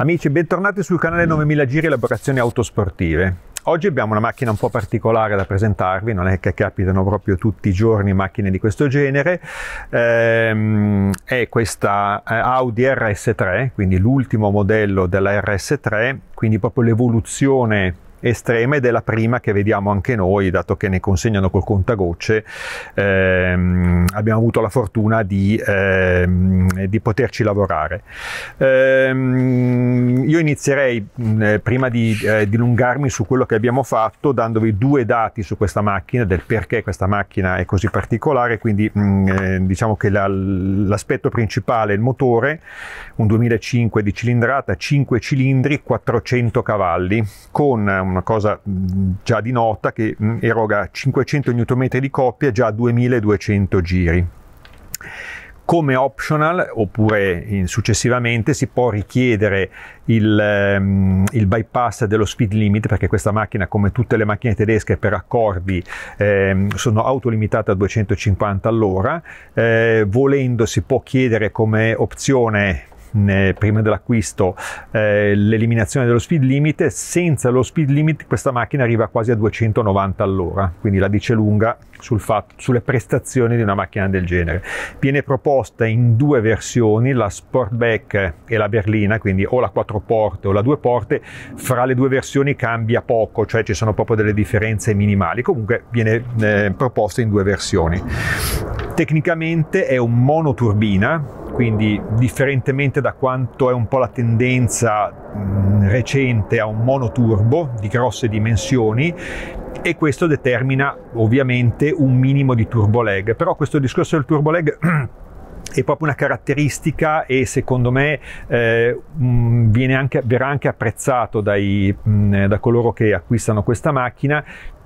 Amici, bentornati sul canale 9000 Giri Elaborazioni Autosportive. Oggi abbiamo una macchina un po' particolare da presentarvi, non è che capitano proprio tutti i giorni macchine di questo genere, ehm, è questa eh, Audi RS3, quindi l'ultimo modello della RS3, quindi proprio l'evoluzione estrema ed è la prima che vediamo anche noi, dato che ne consegnano col contagocce. Ehm, abbiamo avuto la fortuna di, ehm, di poterci lavorare. Ehm, io inizierei mh, eh, prima di eh, dilungarmi su quello che abbiamo fatto dandovi due dati su questa macchina, del perché questa macchina è così particolare, quindi mh, eh, diciamo che la, l'aspetto principale è il motore, un 2005 di cilindrata, 5 cilindri, 400 cavalli, con una cosa mh, già di nota che eroga 500 Nm di coppia già a 2200 giri. Come optional oppure successivamente si può richiedere il, ehm, il, bypass dello speed limit perché questa macchina come tutte le macchine tedesche per accordi eh, sono autolimitate a 250 all'ora. Eh, volendo si può chiedere come opzione prima dell'acquisto eh, l'eliminazione dello speed limit, senza lo speed limit questa macchina arriva quasi a 290 all'ora, quindi la dice lunga sul fatto, sulle prestazioni di una macchina del genere. Viene proposta in due versioni, la Sportback e la berlina, quindi o la quattro porte o la due porte, fra le due versioni cambia poco, cioè ci sono proprio delle differenze minimali, comunque viene eh, proposta in due versioni. Tecnicamente è un monoturbina, quindi differentemente da quanto è un po' la tendenza mm, recente a un monoturbo di grosse dimensioni e questo determina ovviamente un minimo di turbo lag, però questo discorso del turbo lag è proprio una caratteristica e secondo me eh, mm, viene anche, verrà anche apprezzato dai, mh, mm, da coloro che acquistano questa macchina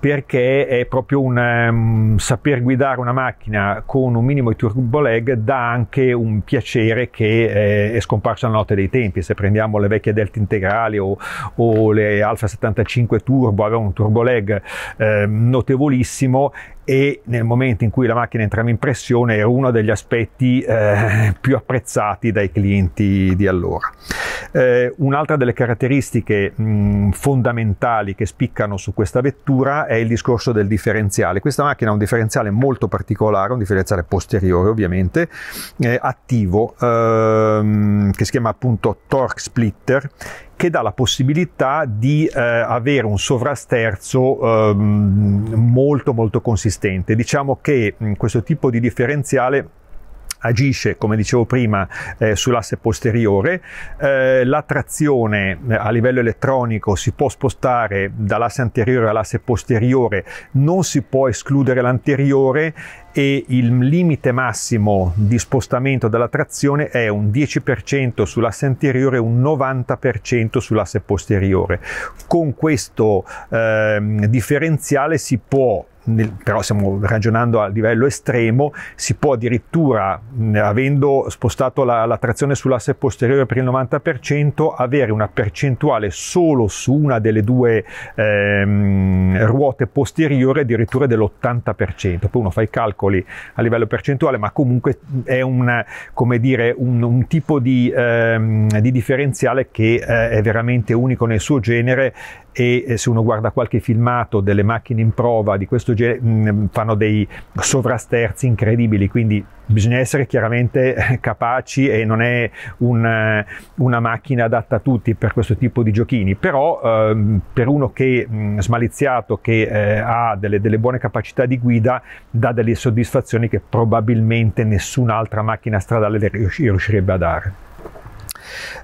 perché è proprio un um, saper guidare una macchina con un minimo di turbo lag dà anche un piacere che eh, è scomparso alla notte dei tempi. Se prendiamo le vecchie Delta integrali o, o le Alfa 75 Turbo, avevano un turbo lag eh, notevolissimo e nel momento in cui la macchina entrava in pressione era uno degli aspetti eh, più apprezzati dai clienti di allora. Eh, un'altra delle caratteristiche mh, fondamentali che spiccano su questa vettura è il discorso del differenziale. Questa macchina ha un differenziale molto particolare, un differenziale posteriore ovviamente, eh, attivo, ehm, che si chiama appunto torque splitter, che dà la possibilità di eh, avere un sovrasterzo ehm, molto molto consistente. Diciamo che mh, questo tipo di differenziale agisce, come dicevo prima, eh, sull'asse posteriore, eh, la trazione eh, a livello elettronico si può spostare dall'asse anteriore all'asse posteriore, non si può escludere l'anteriore e il limite massimo di spostamento della trazione è un 10% sull'asse anteriore e un 90% sull'asse posteriore. Con questo eh, differenziale si può nel, però stiamo ragionando a livello estremo, si può addirittura, mh, avendo spostato la, la trazione sull'asse posteriore per il 90%, avere una percentuale solo su una delle due ehm, ruote posteriori addirittura dell'80%. Poi uno fa i calcoli a livello percentuale, ma comunque è un, come dire, un, un tipo di, ehm, di differenziale che eh, è veramente unico nel suo genere e eh, se uno guarda qualche filmato delle macchine in prova di questo genere mm, fanno dei sovrasterzi incredibili, quindi bisogna essere chiaramente eh, capaci e non è un, eh, una macchina adatta a tutti per questo tipo di giochini, però ehm, per uno che mm, smaliziato, che eh, ha delle, delle, buone capacità di guida, dà delle soddisfazioni che probabilmente nessun'altra macchina stradale riuscirebbe a dare.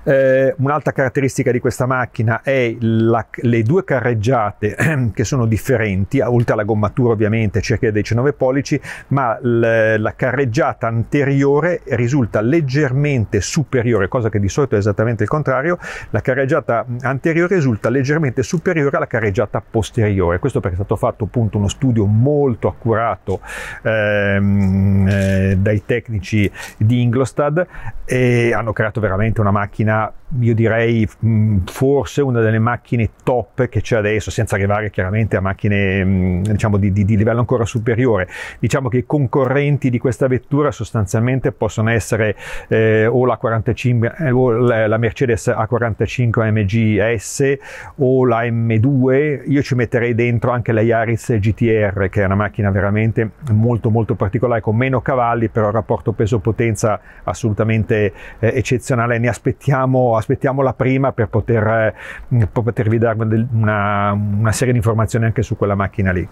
Eh, un'altra caratteristica di questa macchina è la, le due carreggiate che sono differenti, oltre alla gommatura ovviamente circa 19 pollici, ma l- la carreggiata anteriore risulta leggermente superiore, cosa che di solito è esattamente il contrario, la carreggiata anteriore risulta leggermente superiore alla carreggiata posteriore. Questo perché è stato fatto appunto uno studio molto accurato ehm, eh, dai tecnici di Inglostad e hanno creato veramente una macchina macchina, io direi mm, forse una delle macchine top che c'è adesso, senza arrivare chiaramente a macchine mm, diciamo di, di, di, livello ancora superiore. Diciamo che i concorrenti di questa vettura sostanzialmente possono essere eh, o, la 45, eh, o la Mercedes A45 AMG S o la M2, io ci metterei dentro anche la Yaris GTR che è una macchina veramente molto molto particolare con meno cavalli, però il rapporto peso-potenza assolutamente eh, eccezionale, ne aspettiamo aspettiamo, aspettiamo la prima per, poter, mm, per potervi dare una, una, serie di informazioni anche su quella macchina lì.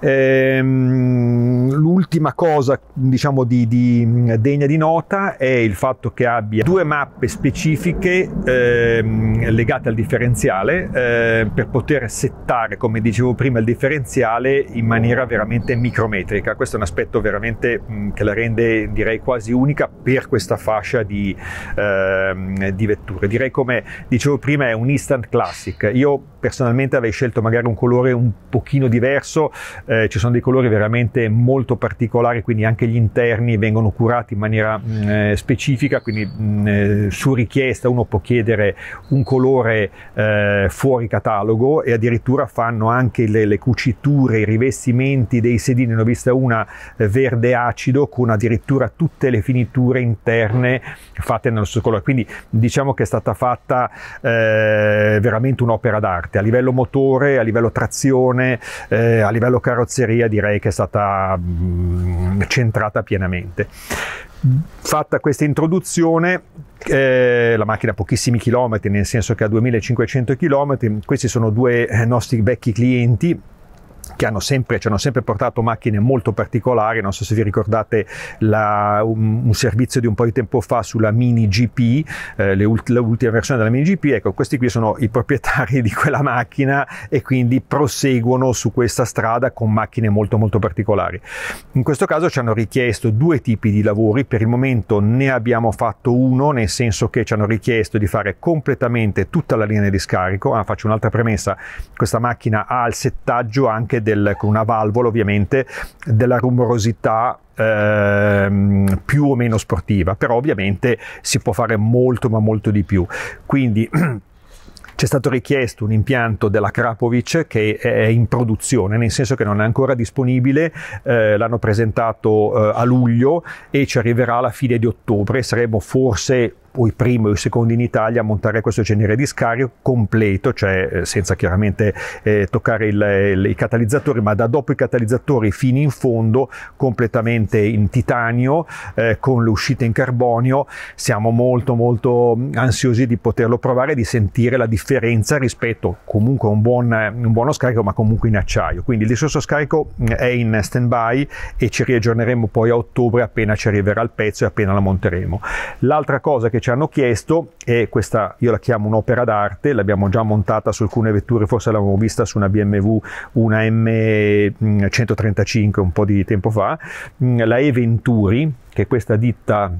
Ehm, l'ultima cosa diciamo di, di, degna di nota è il fatto che abbia due mappe specifiche ehm, legate al differenziale eh, per poter settare come dicevo prima il differenziale in maniera veramente micrometrica questo è un aspetto veramente mh, mm, che la rende direi quasi unica per questa fascia di, eh, Ehm, di vetture. Direi come dicevo prima è un instant classic. Io personalmente avrei scelto magari un colore un pochino diverso, eh, ci sono dei colori veramente molto particolari, quindi anche gli interni vengono curati in maniera mh, mm, eh, specifica, quindi mh, mm, eh, su richiesta uno può chiedere un colore eh, fuori catalogo e addirittura fanno anche le, le, cuciture, i rivestimenti dei sedini, ne ho vista una eh, verde acido con addirittura tutte le finiture interne fatte nello stesso colore. Quindi diciamo che è stata fatta eh, veramente un'opera d'arte. A livello motore, a livello trazione, eh, a livello carrozzeria direi che è stata mh, mm, centrata pienamente. Fatta questa introduzione, eh, la macchina ha pochissimi chilometri, nel senso che ha 2500 chilometri, questi sono due eh, nostri vecchi clienti che hanno sempre, ci hanno sempre portato macchine molto particolari, non so se vi ricordate la, un, un, servizio di un po' di tempo fa sulla Mini GP, eh, ult- l'ultima versione della Mini GP, ecco questi qui sono i proprietari di quella macchina e quindi proseguono su questa strada con macchine molto molto particolari. In questo caso ci hanno richiesto due tipi di lavori, per il momento ne abbiamo fatto uno, nel senso che ci hanno richiesto di fare completamente tutta la linea di scarico, ah, faccio un'altra premessa, questa macchina ha il settaggio anche del, con una valvola ovviamente della rumorosità Ehm, più o meno sportiva, però ovviamente si può fare molto ma molto di più. Quindi c'è stato richiesto un impianto della Krapovic che è in produzione, nel senso che non è ancora disponibile, eh, l'hanno presentato eh, a luglio e ci arriverà alla fine di ottobre, saremo forse o il primo e il secondo in Italia a montare questo genere di scario completo, cioè eh, senza chiaramente eh, toccare il, il, i catalizzatori, ma da dopo i catalizzatori fino in fondo, completamente in titanio, eh, con le uscite in carbonio. Siamo molto molto ansiosi di poterlo provare e di sentire la differenza rispetto comunque a un, buon, un buono scarico, ma comunque in acciaio. Quindi il discorso scarico è in stand-by e ci riaggiorneremo poi a ottobre appena ci arriverà il pezzo e appena la monteremo. L'altra cosa che ci hanno chiesto e questa io la chiamo un'opera d'arte, l'abbiamo già montata su alcune vetture, forse l'avevamo vista su una BMW, una M135 un po' di tempo fa, mm, la Eventuri, che è questa ditta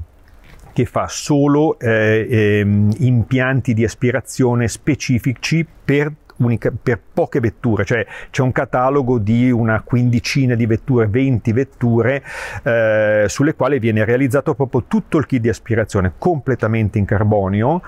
che fa solo eh, eh, impianti di aspirazione specifici per unica, per poche vetture, cioè c'è un catalogo di una quindicina di vetture, 20 vetture, eh, sulle quali viene realizzato proprio tutto il kit di aspirazione completamente in carbonio,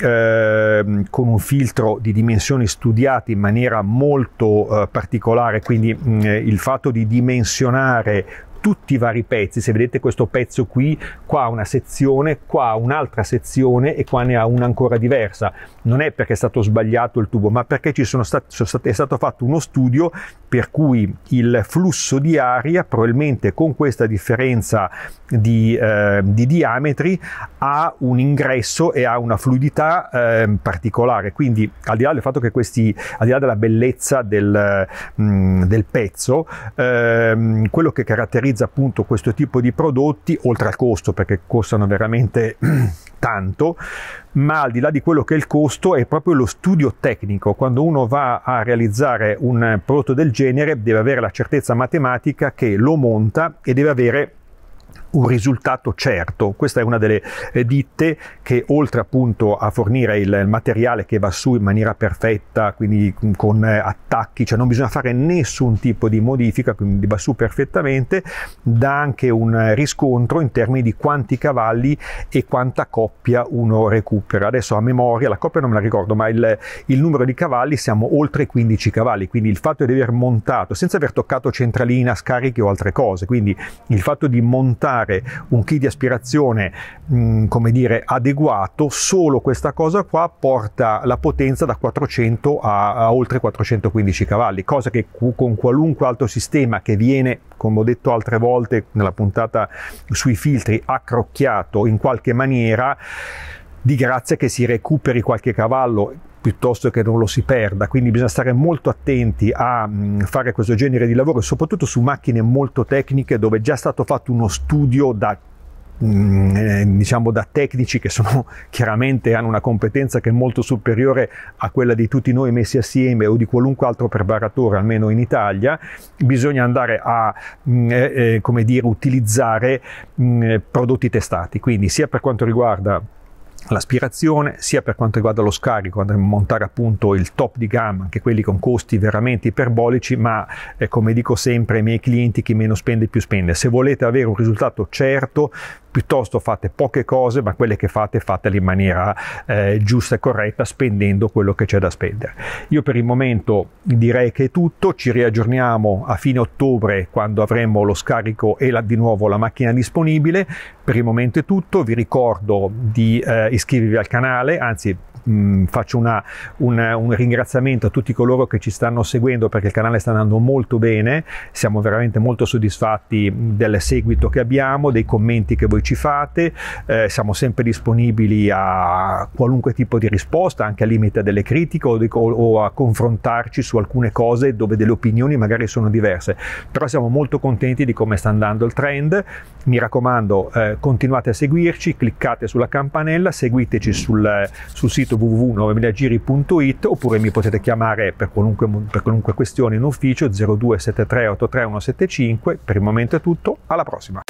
eh, con un filtro di dimensioni studiate in maniera molto eh, particolare, quindi mh, mm, eh, il fatto di dimensionare tutti i vari pezzi, se vedete questo pezzo qui, qua una sezione, qua un'altra sezione e qua ne ha una ancora diversa. Non è perché è stato sbagliato il tubo, ma perché ci sono stati, sono stati, è stato fatto uno studio per cui il flusso di aria, probabilmente con questa differenza di, eh, di diametri, ha un ingresso e ha una fluidità eh, particolare. Quindi, al di là del fatto che questi, al di là della bellezza del, mh, mm, del pezzo, eh, quello che caratterizza realizza appunto questo tipo di prodotti, oltre al costo perché costano veramente tanto, ma al di là di quello che è il costo è proprio lo studio tecnico. Quando uno va a realizzare un prodotto del genere deve avere la certezza matematica che lo monta e deve avere un risultato certo. Questa è una delle eh, ditte che oltre appunto a fornire il materiale che va su in maniera perfetta, quindi con eh, attacchi, cioè non bisogna fare nessun tipo di modifica, quindi va su perfettamente, dà anche un riscontro in termini di quanti cavalli e quanta coppia uno recupera. Adesso a memoria, la coppia non me la ricordo, ma il, il numero di cavalli siamo oltre 15 cavalli, quindi il fatto di aver montato senza aver toccato centralina, scarichi o altre cose, quindi il fatto di montare creare un kit di aspirazione, mm, come dire, adeguato, solo questa cosa qua porta la potenza da 400 a, a oltre 415 cavalli, cosa che con qualunque altro sistema che viene, come ho detto altre volte nella puntata sui filtri, accrocchiato in qualche maniera, di grazia che si recuperi qualche cavallo piuttosto che non lo si perda, quindi bisogna stare molto attenti a mm, fare questo genere di lavoro, soprattutto su macchine molto tecniche dove è già stato fatto uno studio da mm, eh, diciamo da tecnici che sono chiaramente hanno una competenza che è molto superiore a quella di tutti noi messi assieme o di qualunque altro preparatore almeno in Italia bisogna andare a mm, eh, eh, come dire utilizzare eh, prodotti testati quindi sia per quanto riguarda l'aspirazione, sia per quanto riguarda lo scarico, andremo a montare appunto il top di gamma, anche quelli con costi veramente iperbolici, ma eh, come dico sempre ai miei clienti, chi meno spende più spende. Se volete avere un risultato certo, piuttosto fate poche cose, ma quelle che fate fatele in maniera eh, giusta e corretta, spendendo quello che c'è da spendere. Io per il momento direi che è tutto, ci riaggiorniamo a fine ottobre quando avremo lo scarico e la, di nuovo la macchina disponibile. Per il momento è tutto, vi ricordo di eh, iscriviti al canale, anzi Mm, faccio una, un, un, ringraziamento a tutti coloro che ci stanno seguendo perché il canale sta andando molto bene, siamo veramente molto soddisfatti del seguito che abbiamo, dei commenti che voi ci fate, eh, siamo sempre disponibili a qualunque tipo di risposta, anche al limite delle critiche o, di, o a confrontarci su alcune cose dove delle opinioni magari sono diverse, però siamo molto contenti di come sta andando il trend, mi raccomando eh, continuate a seguirci, cliccate sulla campanella, seguiteci sul, sul sito sito www.9000giri.it oppure mi potete chiamare per qualunque, per qualunque questione in ufficio 0273 83175. Per il momento è tutto, alla prossima!